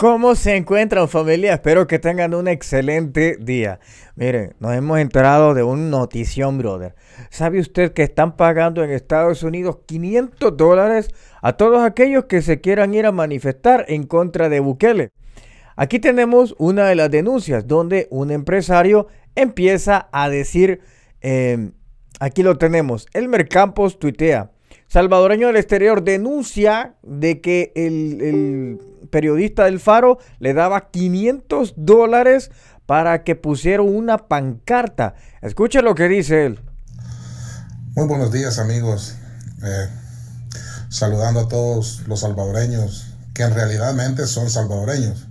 ¿Cómo se encuentran familia? Espero que tengan un excelente día. Miren, nos hemos enterado de un notición, brother. ¿Sabe usted que están pagando en Estados Unidos 500 dólares a todos aquellos que se quieran ir a manifestar en contra de Bukele? Aquí tenemos una de las denuncias donde un empresario empieza a decir, eh, aquí lo tenemos, el Mercampos tuitea salvadoreño del exterior denuncia de que el, periodista del Faro le daba 500 dólares para que pusiera una pancarta. Escuche lo que dice él. Muy buenos días amigos. Eh, saludando a todos los salvadoreños que en realidad son salvadoreños.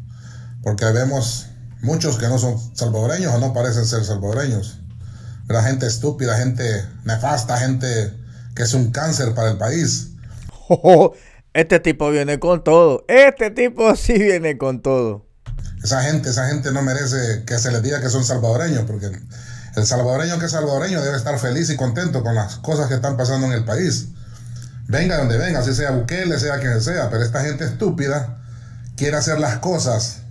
Porque vemos muchos que no son salvadoreños o no parecen ser salvadoreños. La gente estúpida, gente nefasta, gente que es un cáncer para el país. este tipo viene con todo. Este tipo sí viene con todo. Esa gente, esa gente no merece que se les diga que son salvadoreños, porque el salvadoreño que es salvadoreño debe estar feliz y contento con las cosas que están pasando en el país. Venga donde venga, si sea Bukele, sea quien sea, pero esta gente estúpida quiere hacer las cosas,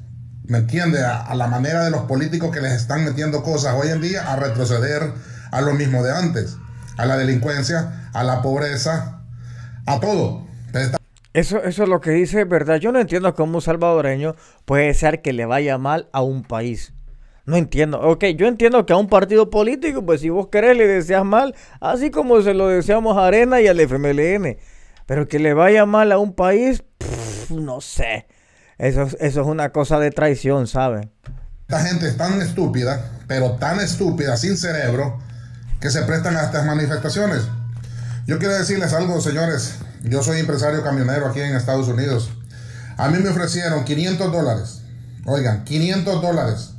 ¿me entiende? a la manera de los políticos que les están metiendo cosas hoy en día a retroceder a lo mismo de antes a la delincuencia, a la pobreza, a todo. Eso, eso es lo que dice, ¿verdad? Yo no entiendo cómo un salvadoreño puede ser que le vaya mal a un país. No entiendo. Ok, yo entiendo que a un partido político, pues si vos querés le deseas mal, así como se lo deseamos a Arena y al FMLN. Pero que le vaya mal a un país, no sé. Eso, eso es una cosa de traición, ¿saben? Esta gente es tan estúpida, pero tan estúpida, sin cerebro, que se prestan a estas manifestaciones. Yo quiero decirles algo, señores. Yo soy empresario camionero aquí en Estados Unidos. A mí me ofrecieron 500 dólares. Oigan, 500 dólares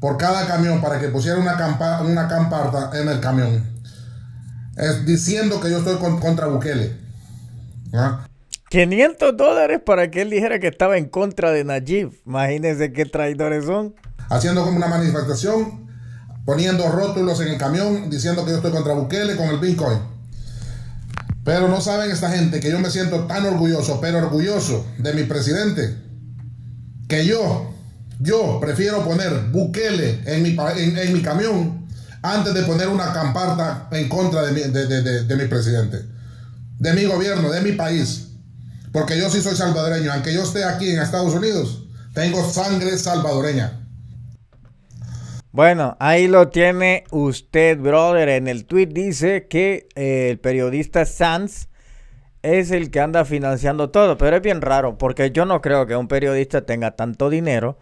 por cada camión para que pusiera una, campa una camparta en el camión. Es diciendo que yo estoy contra Bukele. ¿Ah? 500 dólares para que él dijera que estaba en contra de Najib. Imagínense qué traidores son. Haciendo como una manifestación poniendo rótulos en el camión diciendo que yo estoy contra Bukele con el Bitcoin. Pero no saben esta gente que yo me siento tan orgulloso, pero orgulloso de mi presidente, que yo, yo prefiero poner Bukele en mi, en, mi camión antes de poner una camparta en contra de mi, de, de mi presidente, de mi gobierno, de mi país. Porque yo sí soy salvadoreño, aunque yo esté aquí en Estados Unidos, tengo sangre salvadoreña. Bueno, ahí lo tiene usted, brother. En el tweet dice que eh, el periodista Sanz es el que anda financiando todo, pero es bien raro porque yo no creo que un periodista tenga tanto dinero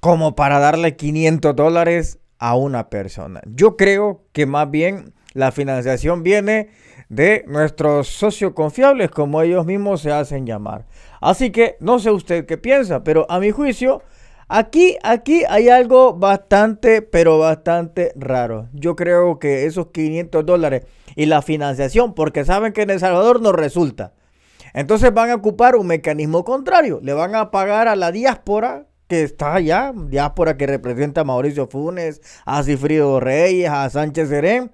como para darle 500 dólares a una persona. Yo creo que más bien la financiación viene de nuestros socios confiables, como ellos mismos se hacen llamar. Así que no sé usted qué piensa, pero a mi juicio Aquí, aquí hay algo bastante, pero bastante raro. Yo creo que esos 500 dólares y la financiación, porque saben que en El Salvador no resulta. Entonces van a ocupar un mecanismo contrario. Le van a pagar a la diáspora que está allá, diáspora que representa a Mauricio Funes, a Cifrido Reyes, a Sánchez Serén,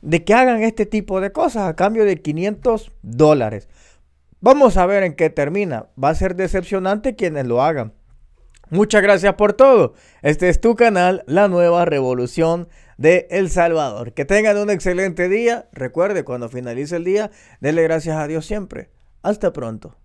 de que hagan este tipo de cosas a cambio de 500 dólares. Vamos a ver en qué termina. Va a ser decepcionante quienes lo hagan. Muchas gracias por todo. Este es tu canal, La Nueva Revolución de El Salvador. Que tengan un excelente día. Recuerde, cuando finalice el día, dele gracias a Dios siempre. Hasta pronto.